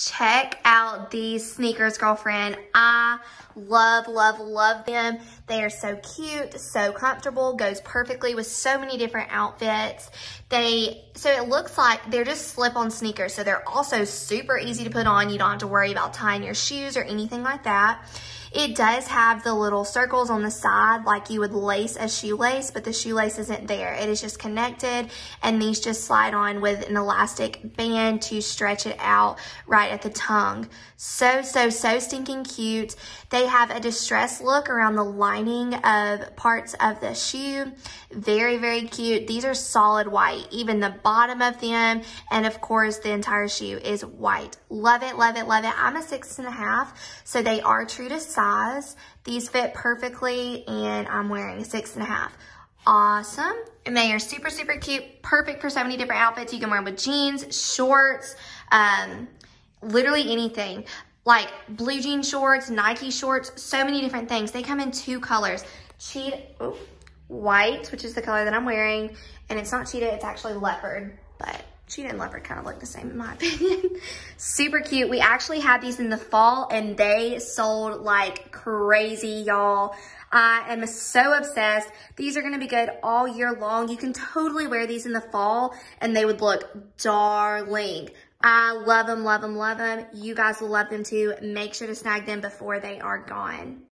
check out these sneakers, girlfriend. I love, love, love them. They are so cute, so comfortable, goes perfectly with so many different outfits. They, so it looks like they're just slip-on sneakers, so they're also super easy to put on. You don't have to worry about tying your shoes or anything like that. It does have the little circles on the side like you would lace a shoelace, but the shoelace isn't there. It is just connected and these just slide on with an elastic band to stretch it out right at the tongue. So, so, so stinking cute. They have a distressed look around the lining of parts of the shoe. Very, very cute. These are solid white, even the bottom of them. And of course, the entire shoe is white. Love it, love it, love it. I'm a six and a half, so they are true to size size. These fit perfectly and I'm wearing six and a half. Awesome. And they are super, super cute. Perfect for so many different outfits. You can wear them with jeans, shorts, um, literally anything. Like blue jean shorts, Nike shorts, so many different things. They come in two colors. Cheetah, oh, white, which is the color that I'm wearing. And it's not cheetah, it's actually leopard. Cheetah and leopard kind of look the same in my opinion. Super cute. We actually had these in the fall and they sold like crazy, y'all. I am so obsessed. These are going to be good all year long. You can totally wear these in the fall and they would look darling. I love them, love them, love them. You guys will love them too. Make sure to snag them before they are gone.